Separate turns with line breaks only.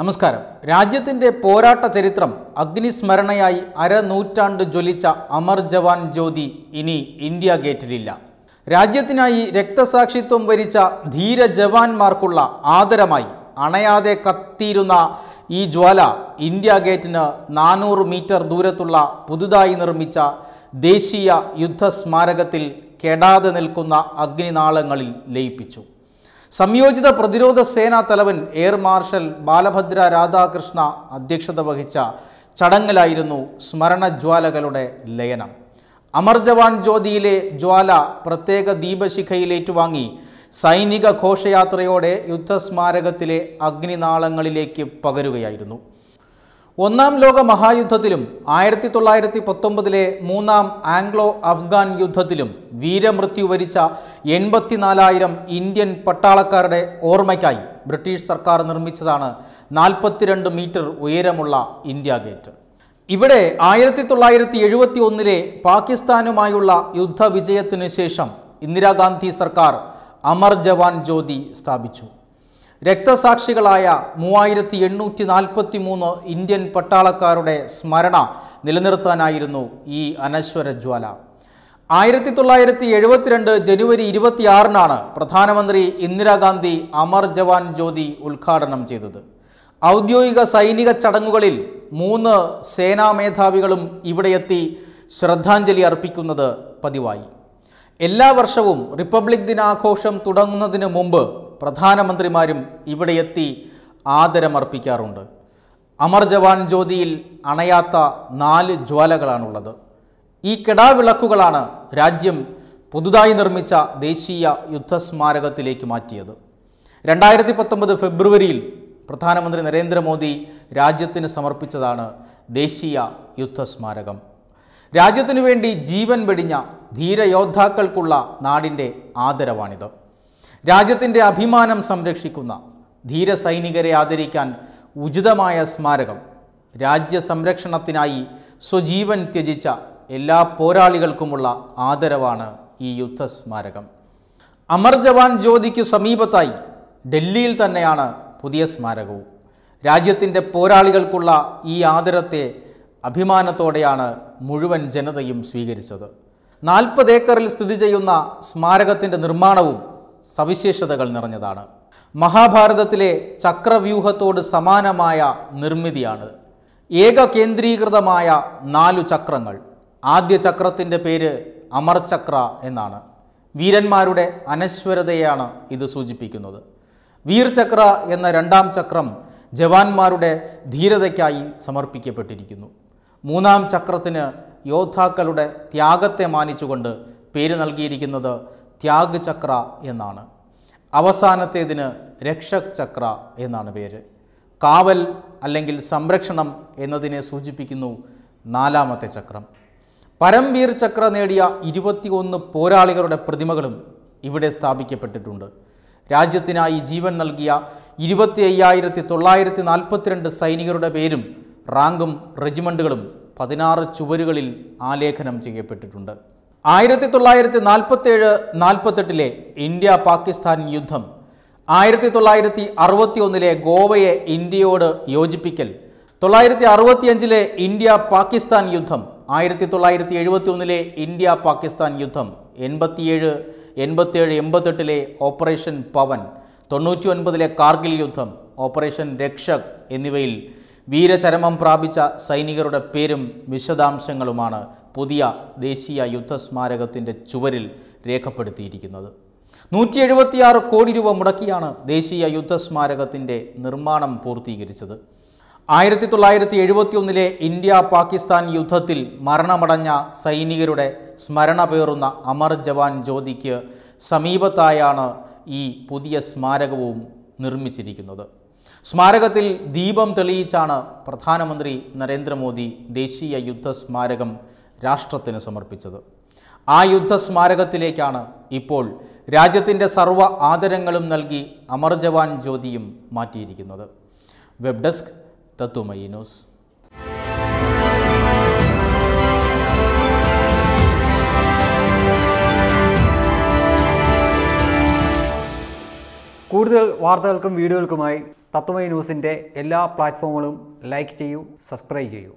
നമസ്കാരം രാജ്യത്തിൻ്റെ പോരാട്ട ചരിത്രം അഗ്നിസ്മരണയായി അരനൂറ്റാണ്ട് ജ്വലിച്ച അമർ ജവാൻ ജ്യോതി ഇനി ഇന്ത്യ ഗേറ്റിലില്ല രാജ്യത്തിനായി രക്തസാക്ഷിത്വം വരിച്ച ധീര ജവാന്മാർക്കുള്ള ആദരമായി അണയാതെ കത്തിയിരുന്ന ഈ ജ്വാല ഇന്ത്യ ഗേറ്റിന് നാനൂറ് മീറ്റർ ദൂരത്തുള്ള പുതുതായി നിർമ്മിച്ച ദേശീയ യുദ്ധ സ്മാരകത്തിൽ കെടാതെ നിൽക്കുന്ന അഗ്നിനാളങ്ങളിൽ ലയിപ്പിച്ചു സംയോജിത പ്രതിരോധ സേനാ തലവൻ എയർ മാർഷൽ ബാലഭദ്ര രാധാകൃഷ്ണ അധ്യക്ഷത വഹിച്ച ചടങ്ങിലായിരുന്നു സ്മരണജ്വാലകളുടെ ലയനം അമർ ജവാൻ ജ്യോതിയിലെ ജ്വാല പ്രത്യേക ദീപശിഖയിലേറ്റുവാങ്ങി സൈനിക ഘോഷയാത്രയോടെ യുദ്ധസ്മാരകത്തിലെ അഗ്നിനാളങ്ങളിലേക്ക് പകരുകയായിരുന്നു ഒന്നാം ലോക മഹായുദ്ധത്തിലും ആയിരത്തി തൊള്ളായിരത്തി പത്തൊമ്പതിലെ മൂന്നാം ആംഗ്ലോ അഫ്ഗാൻ യുദ്ധത്തിലും വീരമൃത്യു വരിച്ച എൺപത്തിനാലായിരം ഇന്ത്യൻ പട്ടാളക്കാരുടെ ഓർമ്മയ്ക്കായി ബ്രിട്ടീഷ് സർക്കാർ നിർമ്മിച്ചതാണ് നാൽപ്പത്തിരണ്ട് മീറ്റർ ഉയരമുള്ള ഇന്ത്യ ഗേറ്റ് ഇവിടെ ആയിരത്തി തൊള്ളായിരത്തി എഴുപത്തി ഒന്നിലെ പാകിസ്ഥാനുമായുള്ള യുദ്ധവിജയത്തിനു ശേഷം ഇന്ദിരാഗാന്ധി സർക്കാർ അമർ ജവാൻ ജ്യോതി സ്ഥാപിച്ചു രക്തസാക്ഷികളായ മൂവായിരത്തി എണ്ണൂറ്റി നാൽപ്പത്തി മൂന്ന് ഇന്ത്യൻ പട്ടാളക്കാരുടെ സ്മരണ നിലനിർത്താനായിരുന്നു ഈ അനശ്വര ജ്വാല ആയിരത്തി തൊള്ളായിരത്തി എഴുപത്തിരണ്ട് ജനുവരി ഇരുപത്തിയാറിനാണ് പ്രധാനമന്ത്രി ഇന്ദിരാഗാന്ധി അമർ ജവാൻ ജ്യോതി ഉദ്ഘാടനം ചെയ്തത് ഔദ്യോഗിക സൈനിക ചടങ്ങുകളിൽ മൂന്ന് സേനാ മേധാവികളും ഇവിടെയെത്തി ശ്രദ്ധാഞ്ജലി അർപ്പിക്കുന്നത് പതിവായി എല്ലാ വർഷവും റിപ്പബ്ലിക് ദിനാഘോഷം തുടങ്ങുന്നതിന് മുമ്പ് പ്രധാനമന്ത്രിമാരും ഇവിടെ എത്തി ആദരമർപ്പിക്കാറുണ്ട് അമർ ജവാൻ ജ്യോതിയിൽ അണയാത്ത നാല് ജ്വാലകളാണുള്ളത് ഈ കെടാവിളക്കുകളാണ് രാജ്യം പുതുതായി നിർമ്മിച്ച ദേശീയ യുദ്ധസ്മാരകത്തിലേക്ക് മാറ്റിയത് രണ്ടായിരത്തി പത്തൊമ്പത് ഫെബ്രുവരിയിൽ പ്രധാനമന്ത്രി നരേന്ദ്രമോദി രാജ്യത്തിന് സമർപ്പിച്ചതാണ് ദേശീയ യുദ്ധസ്മാരകം രാജ്യത്തിനു വേണ്ടി ജീവൻ വെടിഞ്ഞ ധീരയോദ്ധാക്കൾക്കുള്ള നാടിൻ്റെ ആദരവാണിത് രാജ്യത്തിൻ്റെ അഭിമാനം സംരക്ഷിക്കുന്ന ധീരസൈനികരെ ആദരിക്കാൻ ഉചിതമായ സ്മാരകം രാജ്യ സംരക്ഷണത്തിനായി സ്വജീവൻ ത്യജിച്ച എല്ലാ പോരാളികൾക്കുമുള്ള ആദരവാണ് ഈ യുദ്ധസ്മാരകം അമർ ജവാൻ ജ്യോതിക്കു സമീപത്തായി ഡൽഹിയിൽ തന്നെയാണ് പുതിയ സ്മാരകവും രാജ്യത്തിൻ്റെ പോരാളികൾക്കുള്ള ഈ ആദരത്തെ അഭിമാനത്തോടെയാണ് മുഴുവൻ ജനതയും സ്വീകരിച്ചത് നാൽപ്പത് ഏക്കറിൽ സ്ഥിതി ചെയ്യുന്ന സ്മാരകത്തിൻ്റെ നിർമ്മാണവും സവിശേഷതകൾ നിറഞ്ഞതാണ് മഹാഭാരതത്തിലെ ചക്രവ്യൂഹത്തോട് സമാനമായ നിർമ്മിതിയാണ് ഏകകേന്ദ്രീകൃതമായ നാലു ചക്രങ്ങൾ ആദ്യ ചക്രത്തിൻ്റെ പേര് അമർചക്ര എന്നാണ് വീരന്മാരുടെ അനശ്വരതയാണ് ഇത് സൂചിപ്പിക്കുന്നത് വീർചക്ര എന്ന രണ്ടാം ചക്രം ജവാന്മാരുടെ ധീരതയ്ക്കായി സമർപ്പിക്കപ്പെട്ടിരിക്കുന്നു മൂന്നാം ചക്രത്തിന് യോദ്ധാക്കളുടെ ത്യാഗത്തെ മാനിച്ചുകൊണ്ട് പേര് നൽകിയിരിക്കുന്നത് ത്യാഗ് ചക്ര എന്നാണ് അവസാനത്തേതിന് രക്ഷക് ചക്ര എന്നാണ് പേര് കാവൽ അല്ലെങ്കിൽ സംരക്ഷണം എന്നതിനെ സൂചിപ്പിക്കുന്നു നാലാമത്തെ ചക്രം പരംവീർ ചക്ര നേടിയ ഇരുപത്തിയൊന്ന് പോരാളികളുടെ പ്രതിമകളും ഇവിടെ സ്ഥാപിക്കപ്പെട്ടിട്ടുണ്ട് രാജ്യത്തിനായി ജീവൻ നൽകിയ ഇരുപത്തി അയ്യായിരത്തി തൊള്ളായിരത്തി നാൽപ്പത്തിരണ്ട് സൈനികരുടെ പേരും റാങ്കും റെജിമെൻറ്റുകളും പതിനാറ് ചുവരുകളിൽ ആലേഖനം ചെയ്യപ്പെട്ടിട്ടുണ്ട് ആയിരത്തി തൊള്ളായിരത്തി നാൽപ്പത്തി ഏഴ് നാൽപ്പത്തെട്ടിലെ ഇന്ത്യ പാകിസ്ഥാൻ യുദ്ധം ആയിരത്തി തൊള്ളായിരത്തി അറുപത്തി ഒന്നിലെ ഗോവയെ ഇന്ത്യയോട് യോജിപ്പിക്കൽ തൊള്ളായിരത്തി അറുപത്തിയഞ്ചിലെ ഇന്ത്യ പാകിസ്ഥാൻ യുദ്ധം ആയിരത്തി തൊള്ളായിരത്തി എഴുപത്തി ഒന്നിലെ ഇന്ത്യ പാകിസ്ഥാൻ യുദ്ധം എൺപത്തിയേഴ് എൺപത്തിയേഴ് എൺപത്തെട്ടിലെ ഓപ്പറേഷൻ പവൻ തൊണ്ണൂറ്റി ഒൻപതിലെ കാർഗിൽ യുദ്ധം ഓപ്പറേഷൻ രക്ഷക് എന്നിവയിൽ വീരചരമം പ്രാപിച്ച സൈനികരുടെ പേരും വിശദാംശങ്ങളുമാണ് പുതിയ ദേശീയ യുദ്ധസ്മാരകത്തിൻ്റെ ചുവരിൽ രേഖപ്പെടുത്തിയിരിക്കുന്നത് നൂറ്റി എഴുപത്തിയാറ് കോടി രൂപ മുടക്കിയാണ് ദേശീയ യുദ്ധസ്മാരകത്തിൻ്റെ നിർമ്മാണം പൂർത്തീകരിച്ചത് ആയിരത്തി തൊള്ളായിരത്തി എഴുപത്തി ഒന്നിലെ ഇന്ത്യ പാകിസ്ഥാൻ യുദ്ധത്തിൽ മരണമടഞ്ഞ സൈനികരുടെ സ്മരണ പേറുന്ന അമർ ജവാൻ ജ്യോതിക്ക് സമീപത്തായാണ് ഈ പുതിയ സ്മാരകവും നിർമ്മിച്ചിരിക്കുന്നത് സ്മാരകത്തിൽ ദീപം തെളിയിച്ചാണ് പ്രധാനമന്ത്രി നരേന്ദ്രമോദി ദേശീയ യുദ്ധ സ്മാരകം രാഷ്ട്രത്തിന് സമർപ്പിച്ചത് ആ യുദ്ധ സ്മാരകത്തിലേക്കാണ് ഇപ്പോൾ രാജ്യത്തിൻ്റെ സർവ്വ ആദരങ്ങളും നൽകി അമർ ജവാൻ ജ്യോതിയും മാറ്റിയിരിക്കുന്നത് വെബ് ഡെസ്ക് തത്തുമയി ന്യൂസ് കൂടുതൽ വാർത്തകൾക്കും തത്വമയ ന്യൂസിൻ്റെ എല്ലാ പ്ലാറ്റ്ഫോമുകളും ലൈക്ക് ചെയ്യൂ സബ്സ്ക്രൈബ് ചെയ്യൂ